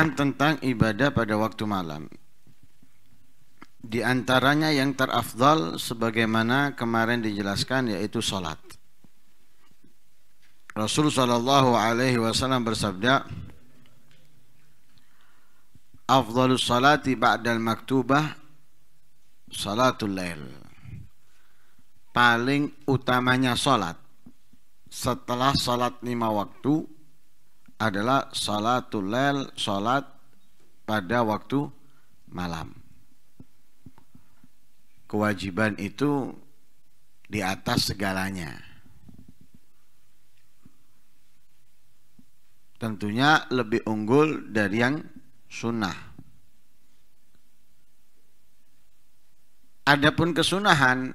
menceritakan tentang ibadah pada waktu malam. Di antaranya yang terafdal sebagaimana kemarin dijelaskan yaitu salat. Rasul sallallahu alaihi wasallam bersabda, "Afdhalus salati ba'dal maktubah salatul lail." Paling utamanya salat setelah salat lima waktu adalah salatul lel, salat pada waktu malam. Kewajiban itu di atas segalanya. Tentunya lebih unggul dari yang sunnah. Adapun kesunahan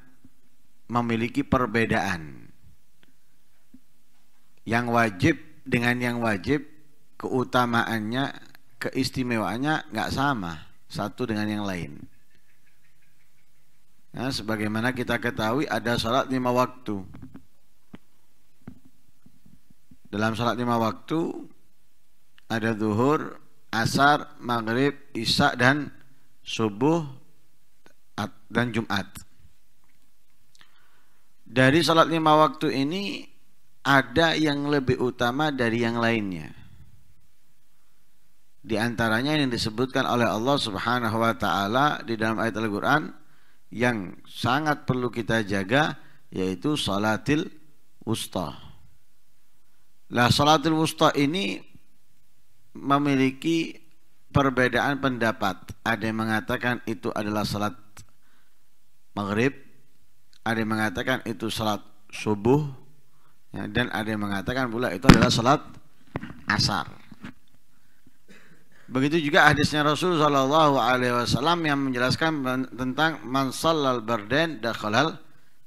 memiliki perbedaan. Yang wajib dengan yang wajib keutamaannya keistimewaannya nggak sama satu dengan yang lain nah, sebagaimana kita ketahui ada salat lima waktu dalam salat lima waktu ada zuhur, asar, maghrib, isya dan subuh dan jumat dari salat lima waktu ini ada yang lebih utama dari yang lainnya. Di antaranya yang disebutkan oleh Allah Subhanahu wa taala di dalam ayat Al-Qur'an yang sangat perlu kita jaga yaitu salatil wusta. Lah salatil wusta ini memiliki perbedaan pendapat. Ada yang mengatakan itu adalah salat maghrib, ada yang mengatakan itu salat subuh, Ya, dan ada yang mengatakan pula itu adalah salat asar. Begitu juga hadisnya Rasul Shallallahu Alaihi Wasallam yang menjelaskan tentang mansalal barden dakhalal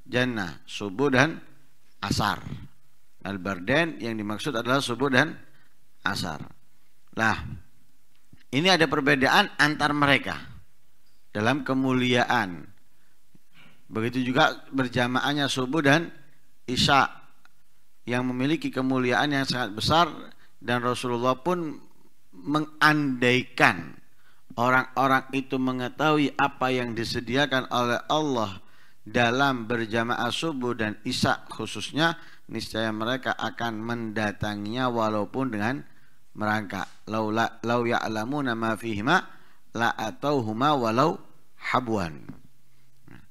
jannah subuh dan asar. Al barden yang dimaksud adalah subuh dan asar. Lah, ini ada perbedaan antar mereka dalam kemuliaan. Begitu juga berjamaahnya subuh dan isya yang memiliki kemuliaan yang sangat besar dan Rasulullah pun mengandaikan orang-orang itu mengetahui apa yang disediakan oleh Allah dalam berjamaah subuh dan isya khususnya niscaya mereka akan mendatanginya walaupun dengan merangkak laula lau ya'lamuna ma fihima la atauhuma walau habwan nah,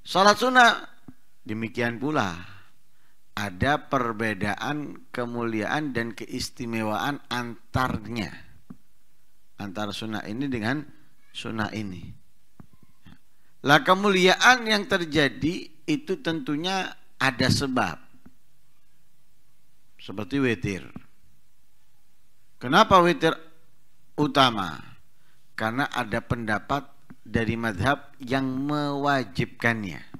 salat sunnah demikian pula ada perbedaan kemuliaan dan keistimewaan antarnya antara sunnah ini dengan sunnah ini lah kemuliaan yang terjadi itu tentunya ada sebab seperti witir kenapa witir utama karena ada pendapat dari madhab yang mewajibkannya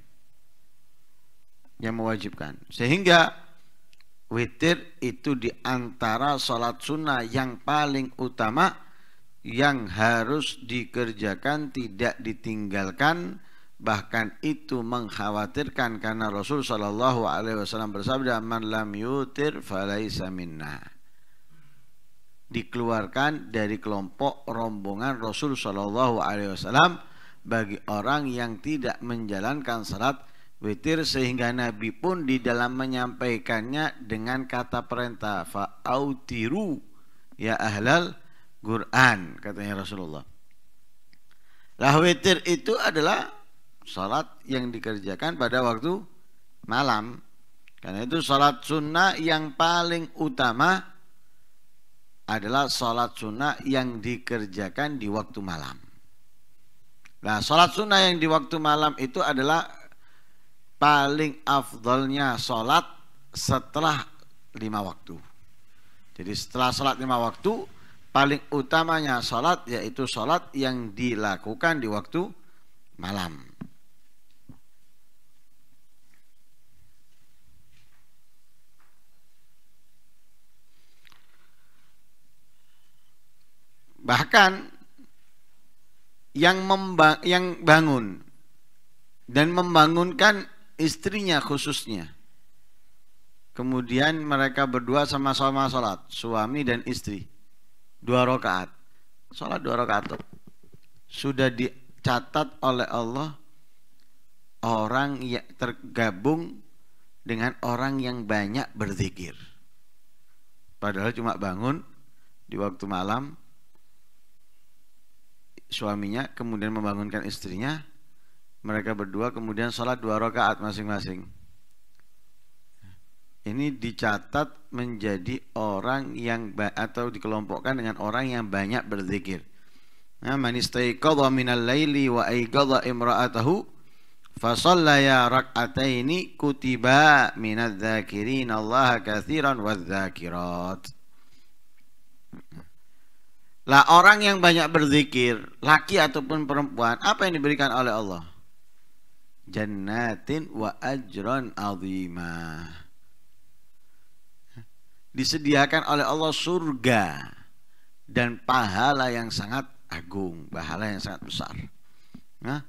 yang mewajibkan. Sehingga witir itu diantara sholat sunnah yang paling utama yang harus dikerjakan tidak ditinggalkan bahkan itu mengkhawatirkan karena Rasul Shallallahu Alaihi Wasallam bersabda man lam yutir falaisa minna dikeluarkan dari kelompok rombongan Rasul Shallallahu Alaihi Wasallam bagi orang yang tidak menjalankan salat witir sehingga Nabi pun di dalam menyampaikannya dengan kata perintah fa'autiru ya ahlal Quran katanya Rasulullah. Lah witir itu adalah salat yang dikerjakan pada waktu malam. Karena itu salat sunnah yang paling utama adalah salat sunnah yang dikerjakan di waktu malam. Nah, salat sunnah yang di waktu malam itu adalah paling afdolnya sholat setelah lima waktu. Jadi setelah sholat lima waktu, paling utamanya sholat yaitu sholat yang dilakukan di waktu malam. Bahkan yang, yang bangun dan membangunkan istrinya khususnya. Kemudian mereka berdua sama-sama sholat, suami dan istri. Dua rakaat. Sholat dua rakaat. Sudah dicatat oleh Allah orang yang tergabung dengan orang yang banyak berzikir. Padahal cuma bangun di waktu malam suaminya kemudian membangunkan istrinya mereka berdua kemudian sholat dua rakaat masing-masing ini dicatat menjadi orang yang atau dikelompokkan dengan orang yang banyak berzikir. Nah, man laili wa fa ya rak'ataini kutiba minadz dzakirin Allah katsiran wadz-dzakirat. Lah orang yang banyak berzikir, laki ataupun perempuan, apa yang diberikan oleh Allah? jannatin wa ajran azima. Disediakan oleh Allah surga dan pahala yang sangat agung, pahala yang sangat besar. Nah,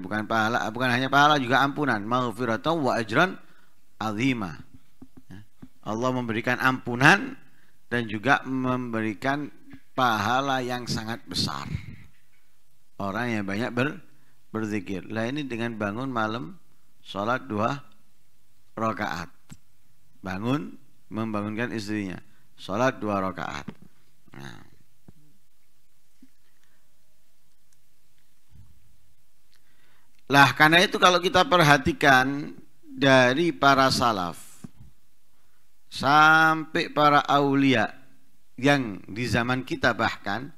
bukan pahala, bukan hanya pahala juga ampunan, maghfiratan wa ajran azima. Allah memberikan ampunan dan juga memberikan pahala yang sangat besar. Orang yang banyak ber berzikir. Lah ini dengan bangun malam sholat dua rakaat. Bangun membangunkan istrinya. Sholat dua rakaat. Nah. Lah karena itu kalau kita perhatikan dari para salaf sampai para aulia yang di zaman kita bahkan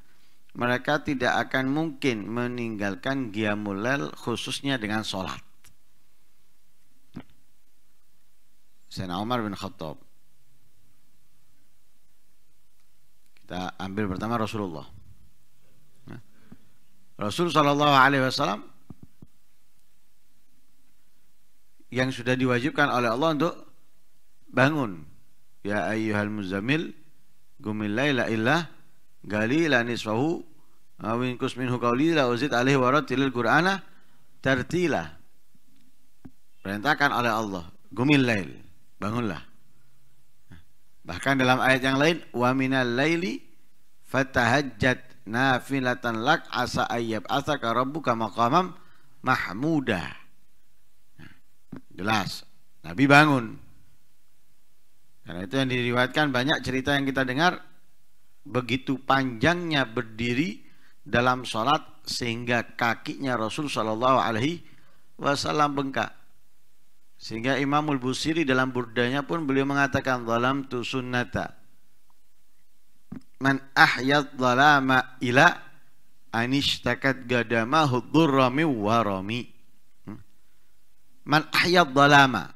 mereka tidak akan mungkin meninggalkan giamulel khususnya dengan sholat. Sayyidina Umar bin Khattab kita ambil pertama Rasulullah ya. Rasul Shallallahu Alaihi Wasallam yang sudah diwajibkan oleh Allah untuk bangun ya ayyuhal muzamil gumil laila illah Gali Galila nisfahu awin kus minhu la uzid warat tilil qur'ana tertila perintahkan oleh Allah gumil lail bangunlah bahkan dalam ayat yang lain wa minal laili fatahajjat nafilatan lak asa ayyab asaka rabbuka maqamam mahmuda jelas Nabi bangun karena itu yang diriwayatkan banyak cerita yang kita dengar begitu panjangnya berdiri dalam sholat sehingga kakinya Rasul Shallallahu Alaihi Wasallam bengkak. Sehingga Imamul Busiri dalam burdanya pun beliau mengatakan dalam tu sunnata. Man ahyat dalama ila anishtakat gadamahu durrami warami. Hmm? Man ahyat dalama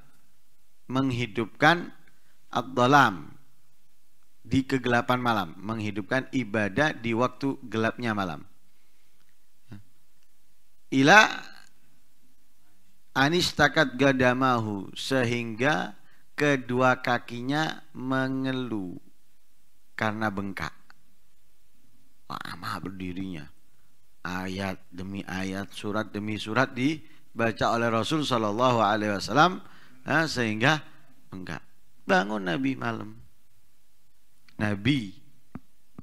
menghidupkan ad-dalam di kegelapan malam, menghidupkan ibadah di waktu gelapnya malam. Ila anistakat gadamahu sehingga kedua kakinya mengeluh karena bengkak. Lama berdirinya. Ayat demi ayat, surat demi surat dibaca oleh Rasul Shallallahu Alaihi Wasallam eh, sehingga bengkak. Bangun Nabi malam Nabi,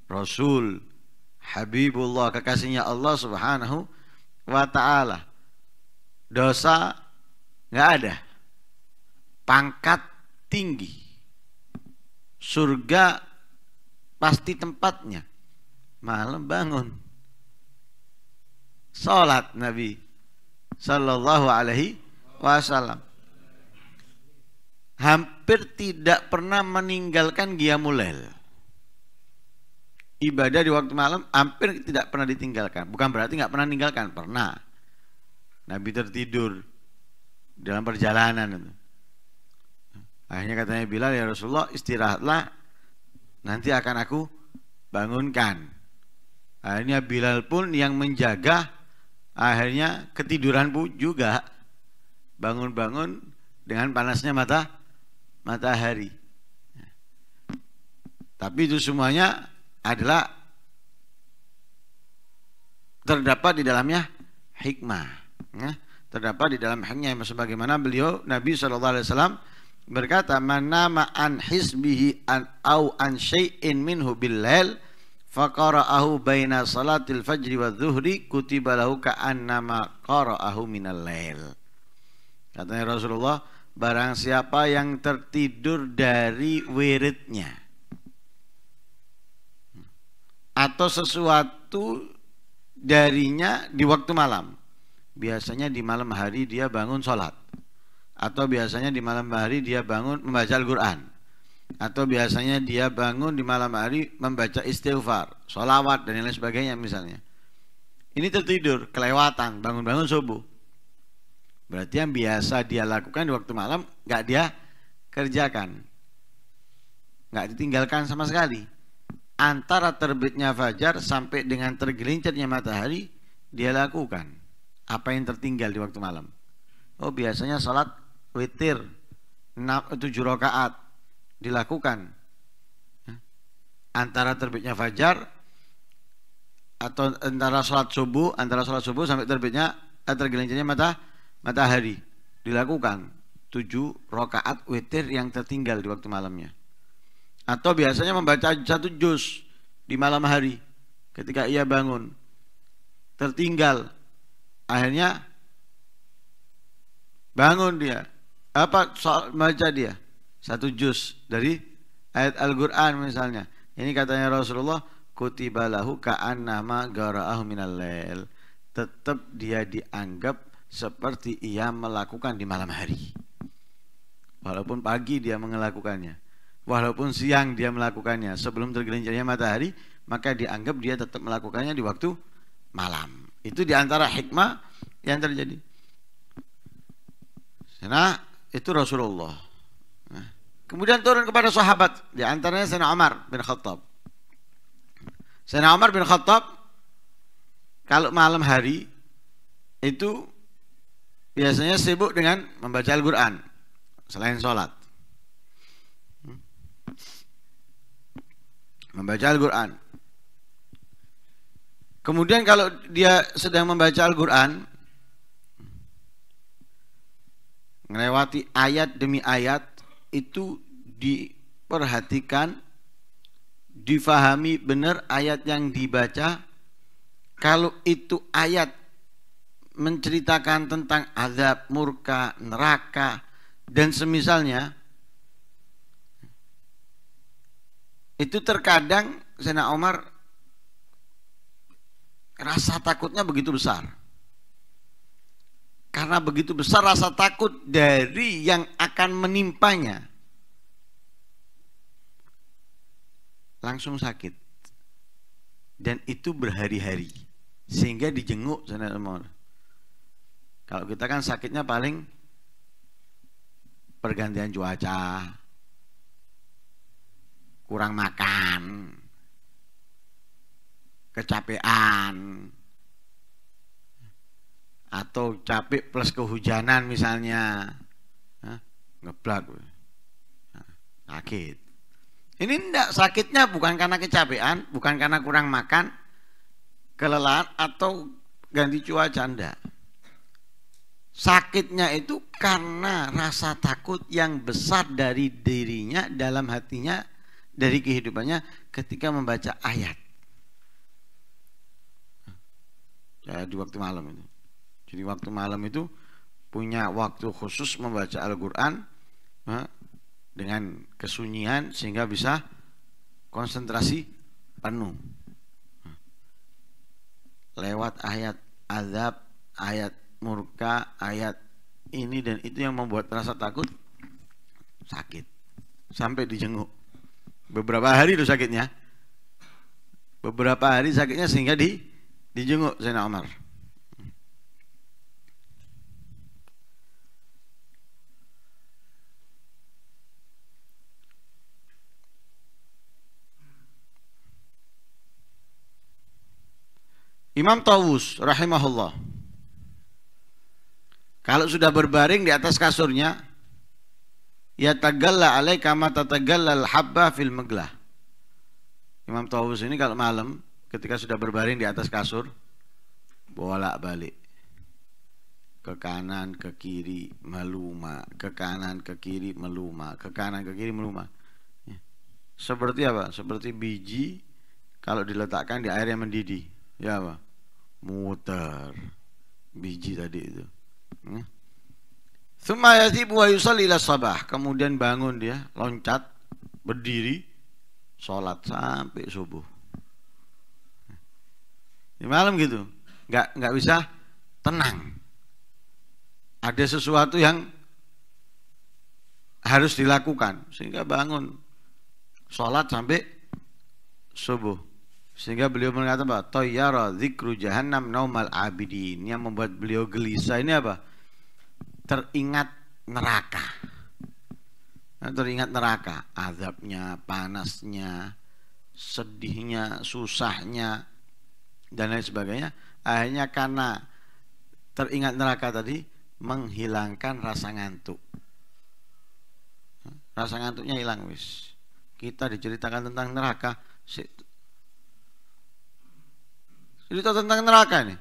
Rasul, Habibullah, kekasihnya Allah Subhanahu wa taala. Dosa nggak ada. Pangkat tinggi. Surga pasti tempatnya. Malam bangun. Salat Nabi sallallahu alaihi wasallam. Hampir tidak pernah meninggalkan giamulail ibadah di waktu malam hampir tidak pernah ditinggalkan. Bukan berarti nggak pernah ninggalkan pernah. Nabi tertidur dalam perjalanan Akhirnya katanya Bilal ya Rasulullah istirahatlah nanti akan aku bangunkan. Akhirnya Bilal pun yang menjaga akhirnya ketiduran pun juga bangun-bangun dengan panasnya mata matahari. Tapi itu semuanya adalah terdapat di dalamnya hikmah ya. terdapat di dalam hikmahnya sebagaimana beliau Nabi SAW berkata manama an hisbihi an au an syai'in minhu billail faqara'ahu baina salatil fajri wa dhuhri kutiba lahu ka'annama qara'ahu minal lail katanya Rasulullah barang siapa yang tertidur dari wiridnya atau sesuatu darinya di waktu malam. Biasanya di malam hari dia bangun sholat. Atau biasanya di malam hari dia bangun membaca Al-Quran. Atau biasanya dia bangun di malam hari membaca istighfar, sholawat, dan lain sebagainya misalnya. Ini tertidur, kelewatan, bangun-bangun subuh. Berarti yang biasa dia lakukan di waktu malam gak dia kerjakan, Gak ditinggalkan sama sekali antara terbitnya fajar sampai dengan tergelincirnya matahari dia lakukan apa yang tertinggal di waktu malam oh biasanya salat witir tujuh tujuh rakaat dilakukan antara terbitnya fajar atau antara salat subuh antara salat subuh sampai terbitnya eh, tergelincirnya mata matahari dilakukan tujuh rakaat witir yang tertinggal di waktu malamnya atau biasanya membaca satu juz di malam hari ketika ia bangun tertinggal akhirnya bangun dia apa soal baca dia satu juz dari ayat Al-Qur'an misalnya ini katanya Rasulullah kutibalahu ka'annama gara'ahu minal tetap dia dianggap seperti ia melakukan di malam hari walaupun pagi dia mengelakukannya walaupun siang dia melakukannya sebelum tergelincirnya matahari maka dianggap dia tetap melakukannya di waktu malam itu diantara hikmah yang terjadi Sena itu Rasulullah nah, kemudian turun kepada sahabat diantaranya Sena Umar bin Khattab Sena Umar bin Khattab kalau malam hari itu biasanya sibuk dengan membaca Al-Quran selain sholat membaca Al-Quran. Kemudian kalau dia sedang membaca Al-Quran, melewati ayat demi ayat itu diperhatikan, difahami benar ayat yang dibaca. Kalau itu ayat menceritakan tentang azab, murka, neraka, dan semisalnya, itu terkadang Sena Omar rasa takutnya begitu besar karena begitu besar rasa takut dari yang akan menimpanya langsung sakit dan itu berhari-hari sehingga dijenguk Sena Omar kalau kita kan sakitnya paling pergantian cuaca kurang makan, kecapean, atau capek plus kehujanan misalnya, ngeblak, sakit. Ini enggak sakitnya bukan karena kecapean, bukan karena kurang makan, kelelahan atau ganti cuaca enggak. Sakitnya itu karena rasa takut yang besar dari dirinya dalam hatinya dari kehidupannya ketika membaca ayat. Ya, di waktu malam itu. Jadi waktu malam itu punya waktu khusus membaca Al-Quran ya, dengan kesunyian sehingga bisa konsentrasi penuh. Lewat ayat azab, ayat murka, ayat ini dan itu yang membuat rasa takut sakit sampai dijenguk Beberapa hari itu sakitnya. Beberapa hari sakitnya sehingga di dijenguk Zainal Omar. Imam Tawus rahimahullah. Kalau sudah berbaring di atas kasurnya, Ya tagalla alaika ma tatagalla al-habba fil maglah. Imam Tawus ini kalau malam ketika sudah berbaring di atas kasur bolak-balik ke kanan ke kiri meluma ke kanan ke kiri meluma ke kanan ke kiri meluma ya. seperti apa seperti biji kalau diletakkan di air yang mendidih ya apa muter biji tadi itu hmm? Semayati buah wa sabah. Kemudian bangun dia, loncat, berdiri, sholat sampai subuh. Di malam gitu, nggak nggak bisa tenang. Ada sesuatu yang harus dilakukan sehingga bangun sholat sampai subuh. Sehingga beliau mengatakan bahwa Toyara zikru jahannam naumal abidin Yang membuat beliau gelisah ini apa? teringat neraka. Nah, teringat neraka, azabnya, panasnya, sedihnya, susahnya, dan lain sebagainya. Akhirnya karena teringat neraka tadi menghilangkan rasa ngantuk. Rasa ngantuknya hilang wis. Kita diceritakan tentang neraka. Cerita tentang neraka nih.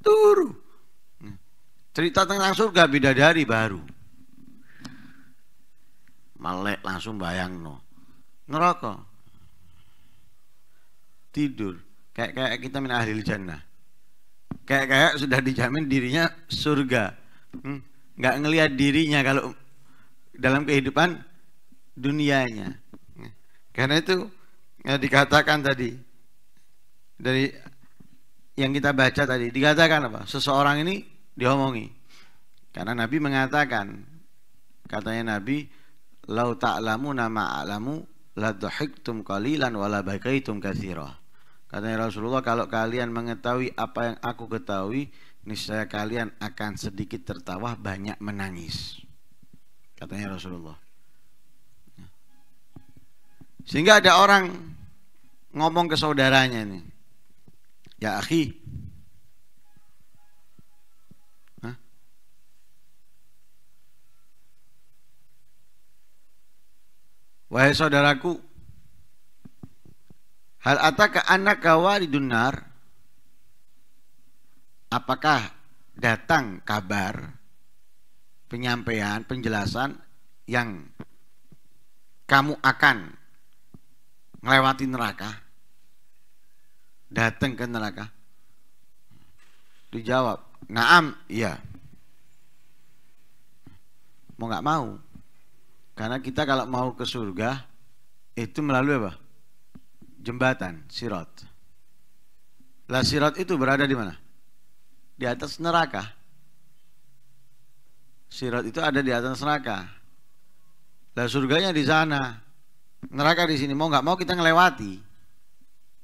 Turu Cerita tentang surga bidadari baru. Melek langsung bayang no. Ngerokok. Tidur. Kayak kayak kita min ahli jannah. Kayak kayak sudah dijamin dirinya surga. Hmm. Nggak ngelihat dirinya kalau dalam kehidupan dunianya. Karena itu ya dikatakan tadi dari yang kita baca tadi dikatakan apa? Seseorang ini diomongi. Karena Nabi mengatakan, katanya Nabi, "Lau ta'lamu nama alamu la dhahiktum qalilan wa la bakaitum katsira." Katanya Rasulullah, kalau kalian mengetahui apa yang aku ketahui, niscaya kalian akan sedikit tertawa, banyak menangis. Katanya Rasulullah. Sehingga ada orang ngomong ke saudaranya ini. Ya akhi, Wahai saudaraku, hal ataka anak kawaridun dunar, Apakah datang kabar penyampaian, penjelasan yang kamu akan melewati neraka? Datang ke neraka? Dijawab, naam, iya. Mau gak mau, karena kita kalau mau ke surga itu melalui apa? Jembatan, sirat. Lah sirat itu berada di mana? Di atas neraka. Sirat itu ada di atas neraka. Lah surganya di sana. Neraka di sini mau nggak mau kita ngelewati.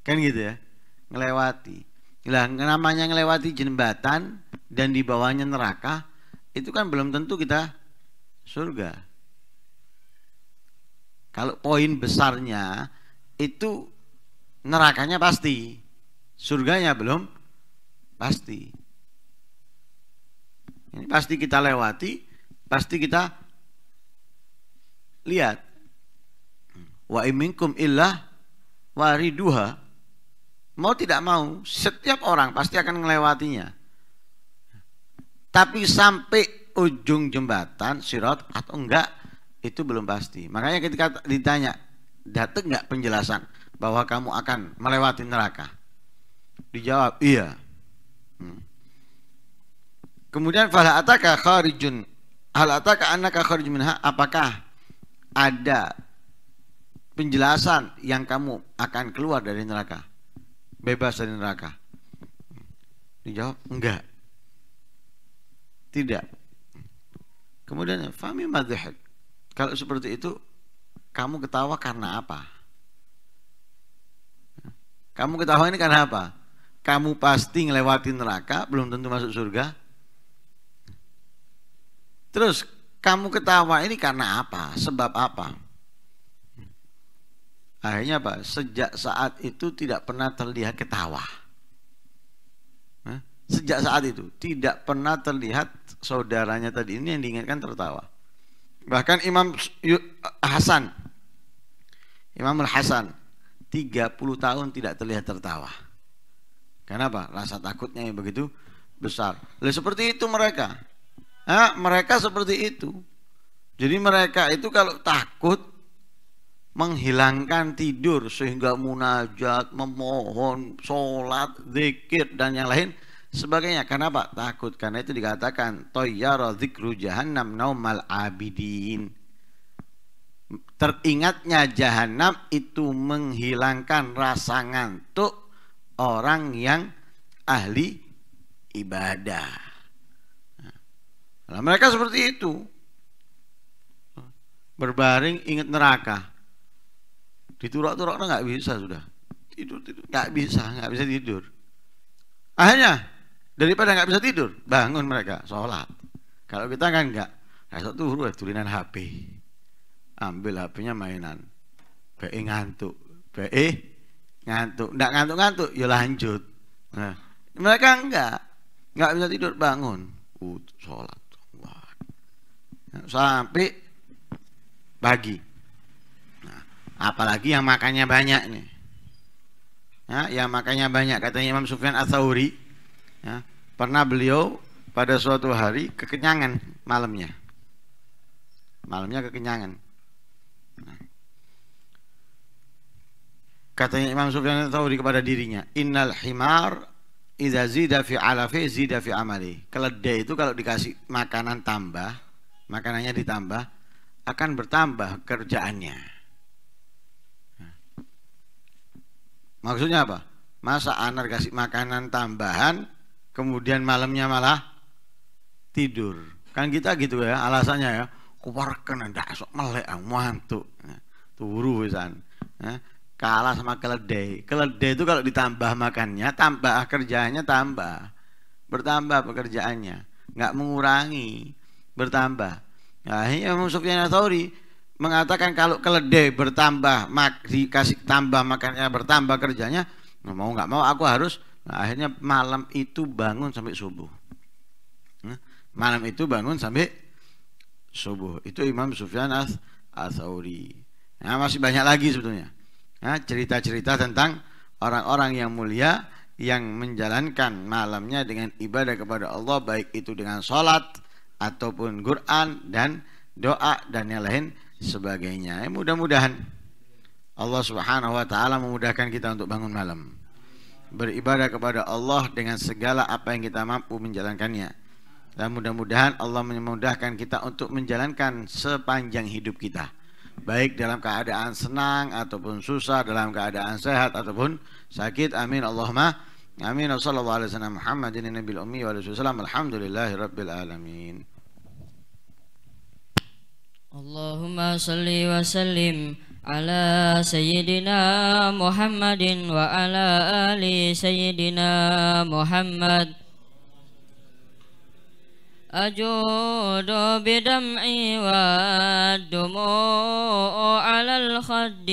Kan gitu ya? Ngelewati. Lah namanya ngelewati jembatan dan di bawahnya neraka itu kan belum tentu kita surga. Kalau poin besarnya itu nerakanya pasti, surganya belum pasti. Ini pasti kita lewati, pasti kita lihat. Wa iminkum illah wariduha. Mau tidak mau, setiap orang pasti akan melewatinya. Tapi sampai ujung jembatan, sirat atau enggak, itu belum pasti. Makanya ketika ditanya, datang nggak penjelasan bahwa kamu akan melewati neraka? Dijawab, iya. Hmm. Kemudian fala ataka kharijun hal ataka annaka kharij minha apakah ada penjelasan yang kamu akan keluar dari neraka? Bebas dari neraka? Dijawab, enggak. Tidak. Kemudian fami madhhak kalau seperti itu, kamu ketawa karena apa? Kamu ketawa ini karena apa? Kamu pasti ngelewati neraka, belum tentu masuk surga. Terus kamu ketawa ini karena apa? Sebab apa? Akhirnya apa? Sejak saat itu tidak pernah terlihat ketawa. Sejak saat itu tidak pernah terlihat saudaranya tadi ini yang diingatkan tertawa. Bahkan Imam Hasan Imam Hasan 30 tahun tidak terlihat tertawa. Kenapa? Rasa takutnya yang begitu besar. Lalu seperti itu mereka. Nah, mereka seperti itu. Jadi mereka itu kalau takut menghilangkan tidur sehingga munajat, memohon, sholat, zikir dan yang lain sebagainya. Kenapa? Takut karena itu dikatakan toyara dzikru jahannam naumal abidin. Teringatnya jahanam itu menghilangkan rasa ngantuk orang yang ahli ibadah. Nah, mereka seperti itu. Berbaring ingat neraka. Diturak-turak nggak bisa sudah. Tidur tidur nggak bisa nggak bisa tidur. Akhirnya daripada nggak bisa tidur bangun mereka sholat kalau kita kan nggak nah, esok tuh udah tulinan HP ambil HP-nya mainan PE ngantuk PE ngantuk nggak ngantuk ngantuk ya lanjut nah, mereka nggak nggak bisa tidur bangun uh, sholat sampai pagi nah, apalagi yang makannya banyak nih nah, yang makanya banyak katanya Imam Sufyan Atsauri Ya, pernah beliau pada suatu hari kekenyangan malamnya. Malamnya kekenyangan. Nah. Katanya Imam Sufyan Tauri kepada dirinya, "Innal himar idza zida fi alafi zida fi amali." Keledai itu kalau dikasih makanan tambah, makanannya ditambah, akan bertambah kerjaannya. Nah. Maksudnya apa? Masa anar kasih makanan tambahan kemudian malamnya malah tidur kan kita gitu ya alasannya ya kuwarkan ndak sok melek ah, ngantuk ya, turu pisan ya, kalah sama keledai keledai itu kalau ditambah makannya tambah kerjanya tambah bertambah pekerjaannya nggak mengurangi bertambah nah, ini yang maksudnya Tsauri mengatakan kalau keledai bertambah mak dikasih tambah makannya bertambah kerjanya mau nggak mau aku harus Nah, akhirnya malam itu bangun sampai subuh. Nah, malam itu bangun sampai subuh. Itu Imam Sufyan as Atsauri. Nah, masih banyak lagi sebetulnya. Nah, cerita-cerita nah, tentang orang-orang yang mulia yang menjalankan malamnya dengan ibadah kepada Allah baik itu dengan sholat ataupun Quran dan doa dan yang lain sebagainya. Ya, mudah-mudahan Allah Subhanahu wa taala memudahkan kita untuk bangun malam beribadah kepada Allah dengan segala apa yang kita mampu menjalankannya. Dan mudah-mudahan Allah memudahkan kita untuk menjalankan sepanjang hidup kita. Baik dalam keadaan senang ataupun susah, dalam keadaan sehat ataupun sakit. Amin Allahumma. Amin. Wassalamualaikum warahmatullahi wabarakatuh. Muhammadin Allahumma wa على سيدنا محمد وعلى آل سيدنا محمد أجود بدمعي والدموع على الخد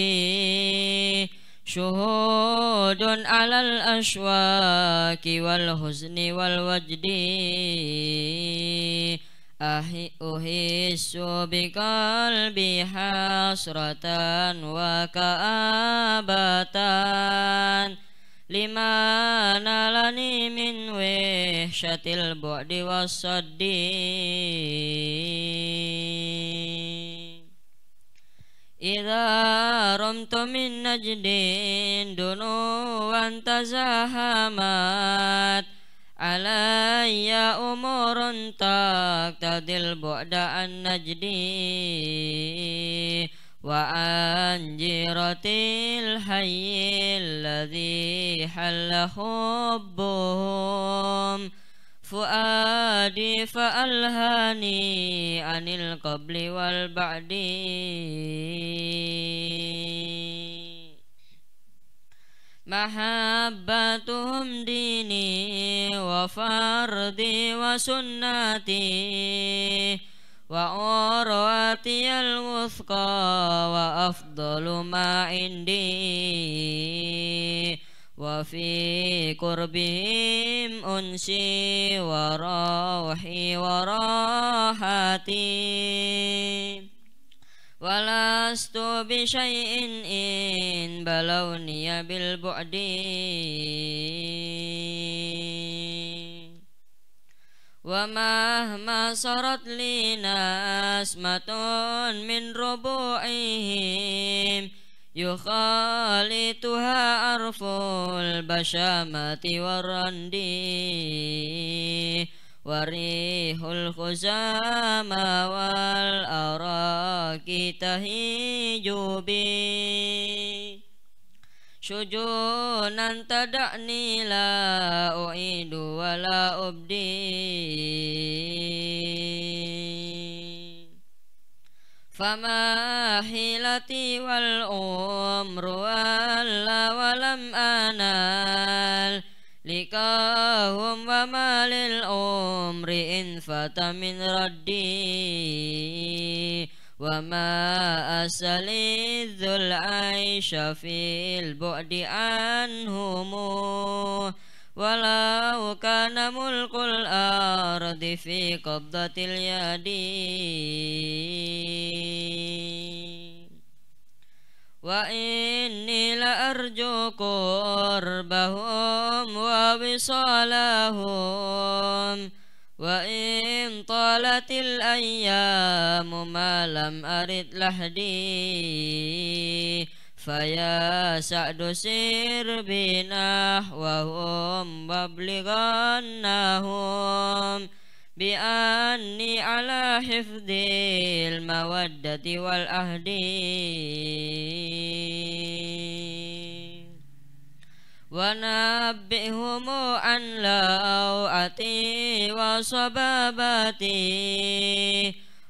شهود على الأشواك والحزن والوجد والحزن أحس بقلبي حسرة وكآبة لما نالني من وحشة البعد والصد إذا رمت من نجد دنوا تزاحمت Ya umurun taqtadil bu'da'an najdi Wa anjiratil hayyil ladhi halla hubbuhum Fuadi fa'alhani anil qabli wal ba'di مَحَبَّتُهُمْ دِينِي وَفَرْضِي fardi wa sunnati وَأَفْضَلُ urwati al wuthqa wa afdalu ma indi ولست بشيء إن بلوني بالبعد ومهما صرت لي نسمة من ربوعهم يخالطها أرف البشامة والرندي warihul khusama wal araki tahiju bi Sujunan tadak nila uidu wala ubdi Fama hilati wal umru walla walam anal لقاهم وما للعمر إن فات من ردي وما أسلي ذو العيش في البعد عنهم ولو كان ملك الأرض في قبضة اليد وإني لأرجو قربهم ووصالهم وإن طالت الأيام ما لم أرد لحدي فيا سعد سير بنحوهم وابلغنهم bi'anni ala hifdil mawaddati wal ahdi wa nabbihumu an la'ati wa sababati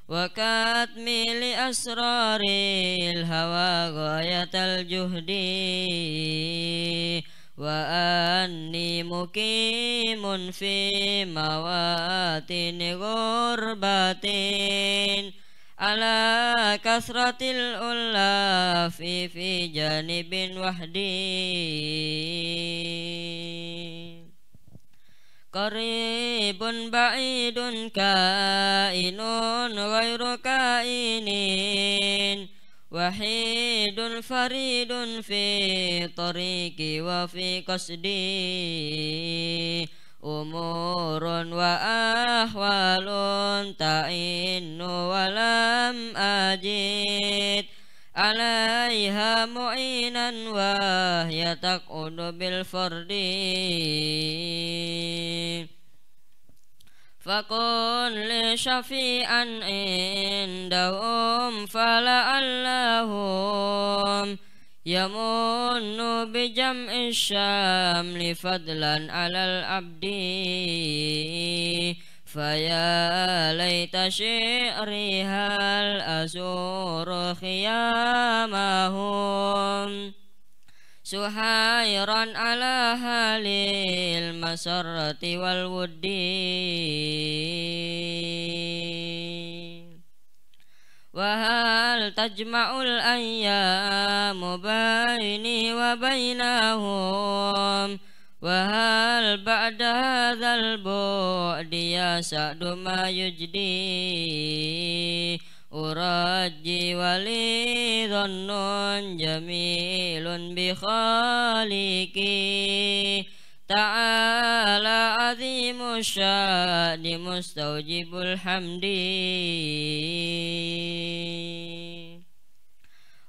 wa katmili asraril hawa ghayatal juhdi wa anni muqimun fi mawatin ghurbatin ala kasratil ulla fi fi janibin wahdi Qaribun ba'idun ka'inun ghairu ka'inin وحيد فريد في طريقي وفي قصدي أمور وأحوال تعين ولم أجد عليها معينا وهي تقعد بالفرد فقل لشفيعا عندهم فلعلهم يمن بجمع الشمل فضلا على العبد فيا ليت شعري هل أزور خيامهم suhairan ala halil masarati wal wuddi Wahal tajma'ul ayyamu baini wa bainahum Wahal ba'da dhalbu diya sa'du ma yujdih أرجي ولي ظن جميل بخالقي تعالى عظيم الشان مستوجب الحمد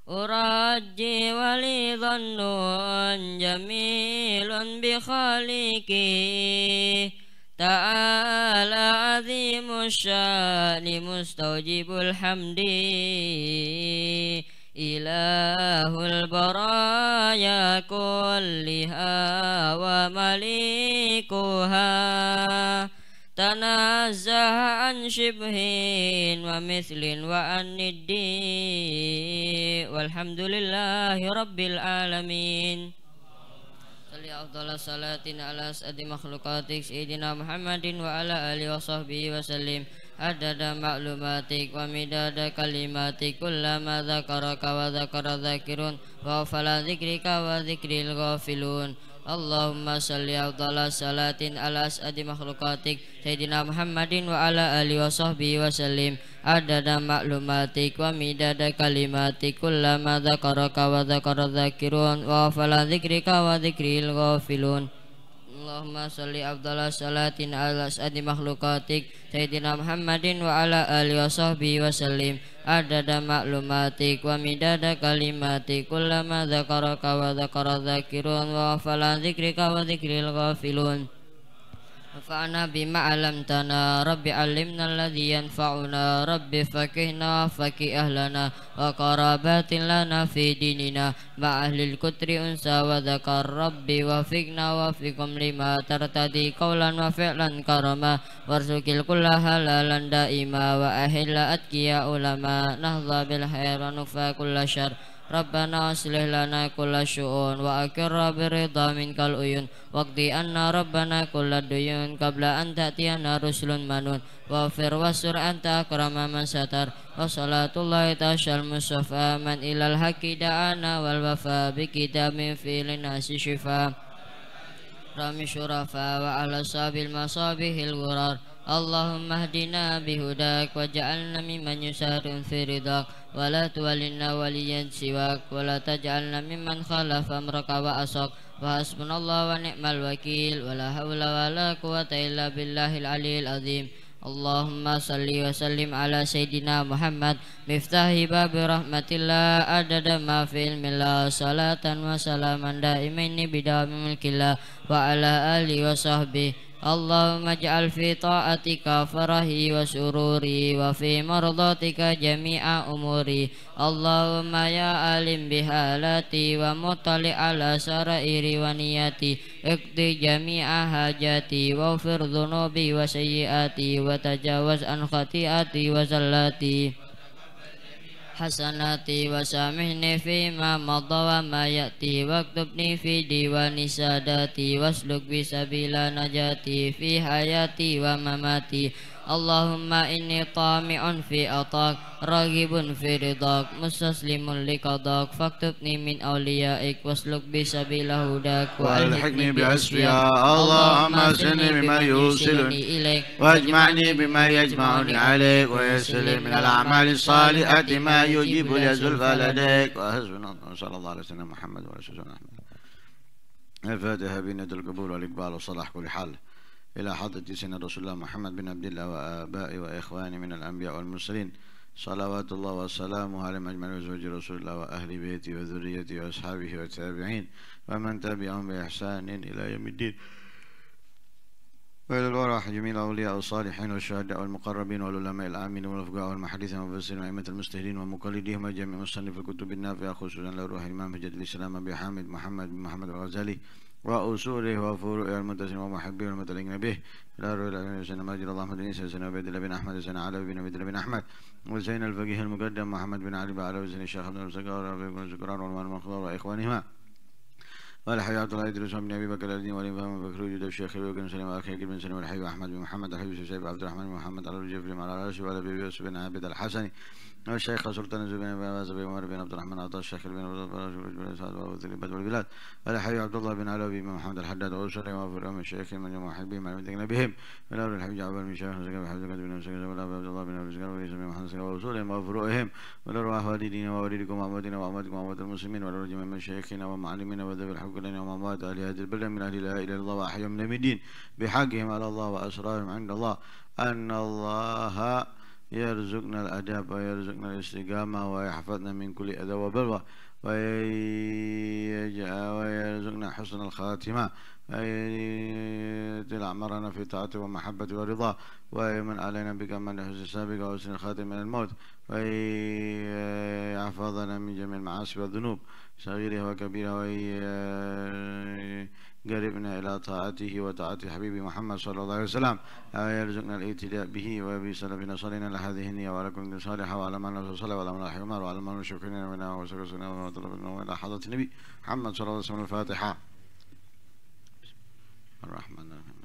أرجي ولي ظن جميل بخالقي تعالى عظيم الشان مستوجب الحمد إله البرايا كلها ومليكها تنزه عن شبه ومثل وعن ندي والحمد لله رب العالمين salli afdala salatin ala as'adi makhlukatik Sayyidina maklumatik wa midada kalimatik Kulla ma zakaraka wa zakara zakirun Wa Allahumma salli afdala salatin ala asadi makhlukatik Sayyidina Muhammadin wa ala alihi wa sahbihi wa salim Adada maklumatik wa midada kalimatik Kullama dhaqaraka wa dhaqara dhaqirun Wa afala dhikrika wa dhikri ilgofilun Allahumma salli afdala salatin ala asadi makhlukatik Sayyidina Muhammadin wa ala alihi wa sahbihi wa sallim Adada maklumatik wa midada kalimatik Kullama dhakaraka wa dhakara dhakirun Wa afalan zikrika wa zikril ghafilun نفعنا بما علمتنا رب علمنا الذي ينفعنا رب فكهنا فكي أهلنا وقرابات لنا في ديننا مع أهل الكتر أنسى وذكر ربي وفقنا وفقكم لما ترتدي قولا وفعلا كرما وارزق الكل حلالا دائما وأهل أتقياء لما نهضى بالخير نفى كل شر Rabbana aslih lana kulla syu'un wa akirra birida kal uyun waqdi anna rabbana kulla duyun kabla an ta'tiyana ruslun manun wa fir wa sur anta akrama man satar wa salatullahi ta'ashal musufa man ilal haqi da'ana wal wafa bi kitamin fi linasi syifa Rami syurafa wa ala sahabil masabihil gurar Allahumma ahdina bihudak Waja'alna mimman yusarun fi ridak Wala tuwalinna waliyan siwak Wala taja'alna mimman khalaf amraka wa asak Wa hasbunallah wa ni'mal wakil Wala hawla wa la quwata illa billahil alil azim Allahumma salli wa sallim ala Sayyidina Muhammad Miftahi babi rahmatillah adada ma fi ilmillah Salatan wa salaman da'imaini bidawami milkillah Wa ala ali wa sahbihi Allahumma ja'al fi ta'atika farahi wa sururi wa fi mardatika jami'a umuri Allahumma ya alim bihalati wa mutali ala sarairi wa niyati ikti jami'a hajati wa ufir dhunubi wa sayyiati wa tajawaz an khati'ati wa zallati hasanati wa samihni fi ma madha wa ma ya'ti waktubni fi diwani sadati wasluk bi sabila najati fi hayati wa mamati اللهم إني طامع في عطاك راغب في رضاك مستسلم لقضاك فاكتبني من أوليائك واسلك بسبيل هداك وألحقني بعزفها اللهم أسلني بما يوصلني إليك واجمعني بما يجمعني عليك ويسر من الأعمال الصالحة ما يجيب لي زلفى لديك وحسبنا صلى الله عليه وسلم محمد ورسول الله أحمد الفاتحة بنية القبول والإقبال وصلاح كل حال إلى حضرة سيدنا رسول الله محمد بن عبد الله وآبائه وإخوانه من الأنبياء والمرسلين صلوات الله وسلامه على مجمع زوج رسول الله وأهل بيته وذريته وأصحابه والتابعين ومن تبعهم بإحسان إلى يوم الدين وإلى الورى جميع الأولياء والصالحين والشهداء والمقربين والعلماء العامين والأفقاء والمحدثين والمفسرين وأئمة المستهدين ومقلديهم وجميع مصنف الكتب النافعة خصوصا لروح الإمام مجد الإسلام أبي حامد محمد بن محمد الغزالي وأصوله وفروع المتسم ومحبه والمتلقين به لا رؤية الأمين سنة مجد الله أحمد إنسى سنة عبيد الله بن أحمد سنة علوي بن عبد الله بن أحمد وزين الفقيه المقدم محمد بن علي بعلوي وزين الشيخ عبد المسكار بن زكران والمان المخضر وإخوانهما والحي عبد الله يدرس بن ابي بكر الدين ولي فهم بكر وجود الشيخ ابي بكر سليم اخي بن سليم الحي احمد بن محمد الحي يوسف سيف عبد الرحمن بن محمد على الجفري على راسه وعلى ابي يوسف بن عابد الحسني الشيخ سلطان الزبير بن باز بن عمر بن عبد الرحمن عطاء الشيخ بن عبد الله بن سعد وزير بدو البلاد والحبيب عبد الله بن علوي بن محمد الحداد وسلم وفرهم الشيخ من المحبين من المدينة بهم والأول الحبيب عبد بن شيخ زكاة حفظ زكاة بن زكاة بن عبد الله بن عبد زكاة وليس بن الله زكاة وسلم وفرهم والأرواح والدين الله وأمواتنا وأمواتكم وأموات المسلمين والرجم الله شيخنا ومعلمنا وذوي الحق لنا وممات أهل هذه البلد من أهل لا إله إلا الله وأحيا من المدين بحقهم على الله وأسرارهم عند الله أن الله يرزقنا الأداب ويرزقنا الاستقامة ويحفظنا من كل أذى وبلوى ويرزقنا حسن الخاتمة ويتل أعمارنا في طاعته ومحبته ورضاه ويمن علينا بك من حسن السابق وحسن الخاتم من الموت ويحفظنا اه، من جميع المعاصي والذنوب صغيرها وكبيرها اه، ويقربنا إلى طاعته وطاعة حبيبي محمد صلى الله عليه وسلم ويرزقنا آه، الاقتداء به وبسلفنا صلينا هذه النية ولكم صالحة وعلى من صلى وعلى من حمار وعلى من شكرنا ونا نعم وسكسنا نعم وطلبنا إلى نعم حضرة النبي محمد صلى الله عليه وسلم الفاتحة الرحمن الرحيم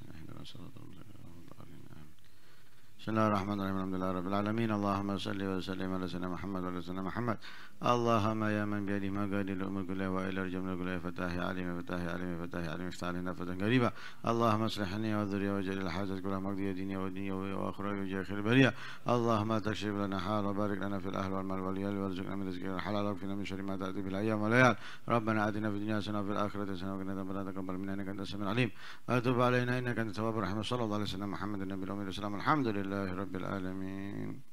بسم الله الرحمن الرحيم الحمد لله رب العالمين اللهم صل وسلم على سيدنا محمد وعلى سيدنا محمد اللهم يا من بيده مجال الامور كلها والى الجمله كلها فتاه عليم فتاه عليم فتاه عليم افتح علينا فتاه قريبا اللهم اصلحني لنا وجل الحاجه الحاجات كلها مقضيه دنيا ودنيا واخره وجاه خير البريه اللهم تكشف لنا حال وبارك لنا في الاهل والمال والعيال وارزقنا من رزقك الحلال واكفنا من شر ما تاتي في الايام والليال ربنا اتنا في الدنيا حسنه وفي الاخره حسنه وقنا ذنب النار تقبل منا انك انت السميع العليم وتب علينا انك انت التواب الرحيم صلى الله عليه وسلم محمد النبي الامي السلام الحمد لله رب العالمين